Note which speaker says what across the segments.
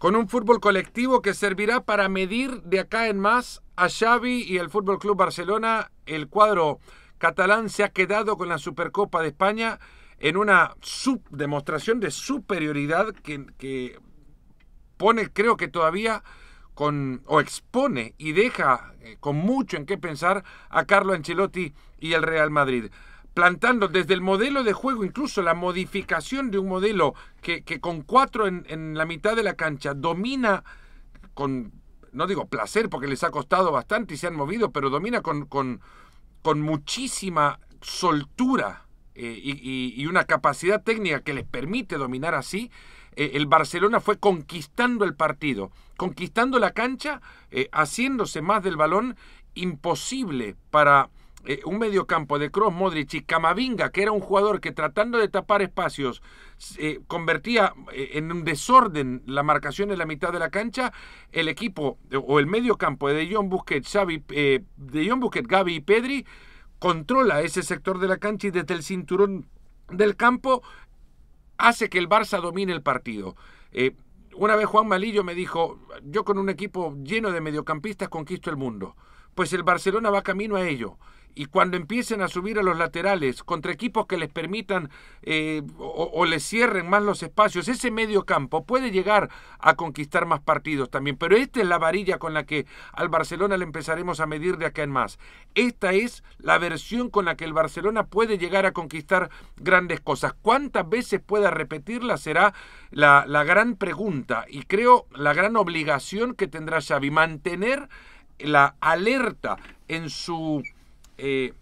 Speaker 1: con un fútbol colectivo que servirá para medir de acá en más a Xavi y el Fútbol Club Barcelona. El cuadro catalán se ha quedado con la Supercopa de España en una sub demostración de superioridad que, pone, creo que todavía con, o expone y deja eh, con mucho en qué pensar a Carlo Ancelotti y el Real Madrid plantando desde el modelo de juego, incluso la modificación de un modelo que, con cuatro en, la mitad de la cancha domina con, no digo placer porque les ha costado bastante y se han movido, pero domina con, muchísima soltura eh, y, una capacidad técnica que les permite dominar así. Eh, el Barcelona fue conquistando el partido, conquistando la cancha, eh, haciéndose más del balón, imposible para un eh, un mediocampo de Kroos, Modric y Camavinga, que era un jugador que tratando de tapar espacios eh, convertía eh, en un desorden la marcación en la mitad de la cancha, el equipo o el mediocampo de De John Busquets, Xavi, De John Busquets, Gavi y Pedri controla ese sector de la cancha y desde el cinturón del campo hace que el Barça domine el partido. una vez Juan Malillo me dijo, yo con un equipo lleno de mediocampistas conquisto el mundo pues el Barcelona va camino a ello. Y cuando empiecen a subir a los laterales contra equipos que les permitan eh, o, les cierren más los espacios, ese medio campo puede llegar a conquistar más partidos también. Pero esta es la varilla con la que al Barcelona le empezaremos a medir de acá en más. Esta es la versión con la que el Barcelona puede llegar a conquistar grandes cosas. ¿Cuántas veces pueda repetirla? Será la, la gran pregunta y creo la gran obligación que tendrá Xavi. Mantener la alerta en su, eh,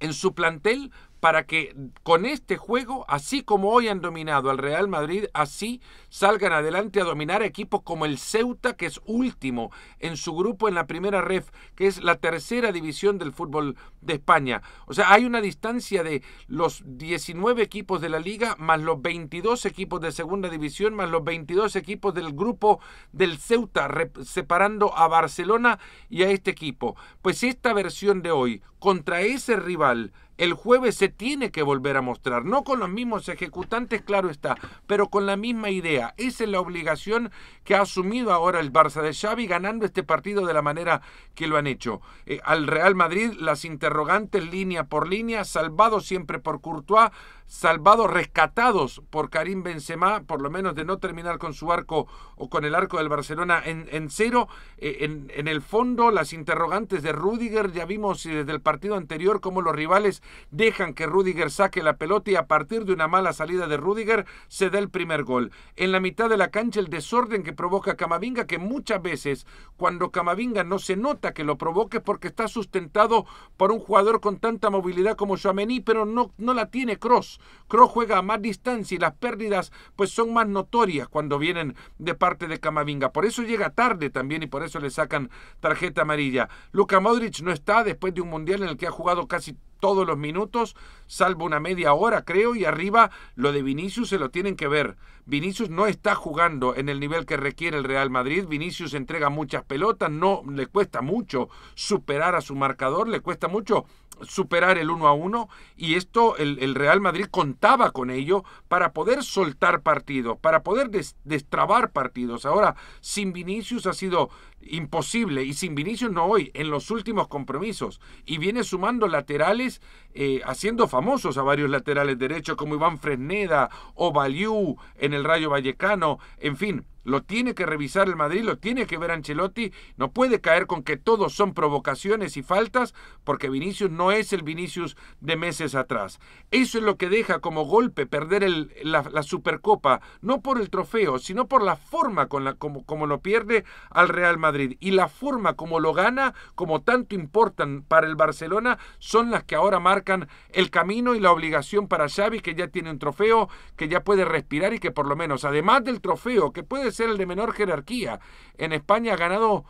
Speaker 1: en su plantel para que con este juego, así como hoy han dominado al Real Madrid, así salgan adelante a dominar equipos como el Ceuta, que es último en su grupo en la primera ref, que es la tercera división del fútbol de España. O sea, hay una distancia de los 19 equipos de la liga, más los 22 equipos de segunda división, más los 22 equipos del grupo del Ceuta, separando a Barcelona y a este equipo. Pues esta versión de hoy, contra ese rival, el jueves se tiene que volver a mostrar, no con los mismos ejecutantes, claro está, pero con la misma idea. Esa es la obligación que ha asumido ahora el Barça de Xavi ganando este partido de la manera que lo han hecho. Eh, al Real Madrid las interrogantes línea por línea, salvado siempre por Courtois, salvados, rescatados por Karim Benzema, por lo menos de no terminar con su arco o con el arco del Barcelona en, cero. Eh, en, el fondo, las interrogantes de Rudiger, ya vimos eh, desde el partido anterior cómo los rivales dejan que Rudiger saque la pelota y a partir de una mala salida de Rudiger se da el primer gol. En la mitad de la cancha, el desorden que provoca Camavinga, que muchas veces cuando Camavinga no se nota que lo provoque porque está sustentado por un jugador con tanta movilidad como Chamení, pero no, no la tiene Cross. Kroos juega a más distancia y las pérdidas pues son más notorias cuando vienen de parte de Camavinga. Por eso llega tarde también y por eso le sacan tarjeta amarilla. Luka Modric no está después de un mundial en el que ha jugado casi todos los minutos, salvo una media hora creo, y arriba lo de Vinicius se lo tienen que ver. Vinicius no está jugando en el nivel que requiere el Real Madrid, Vinicius entrega muchas pelotas, no le cuesta mucho superar a su marcador, le cuesta mucho superar el 1 a 1 y esto el, Real Madrid contaba con ello para poder soltar partidos, para poder destrabar partidos. Ahora, sin Vinicius ha sido imposible y sin Vinicius no hoy, en los últimos compromisos. Y viene sumando laterales, eh, haciendo famosos a varios laterales derechos como Iván Fresneda o Baliú en el Rayo Vallecano, en fin lo tiene que revisar el Madrid, lo tiene que ver Ancelotti. No puede caer con que todos son provocaciones y faltas, porque Vinicius no es el Vinicius de meses atrás. Eso es lo que deja como golpe perder la, Supercopa, no por el trofeo, sino por la forma con la, como, como lo pierde al Real Madrid. Y la forma como lo gana, como tanto importan para el Barcelona, son las que ahora marcan el camino y la obligación para Xavi, que ya tiene un trofeo, que ya puede respirar y que por lo menos, además del trofeo, que puede ser el de menor jerarquía. En España ha ganado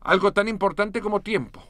Speaker 1: algo tan importante como tiempo.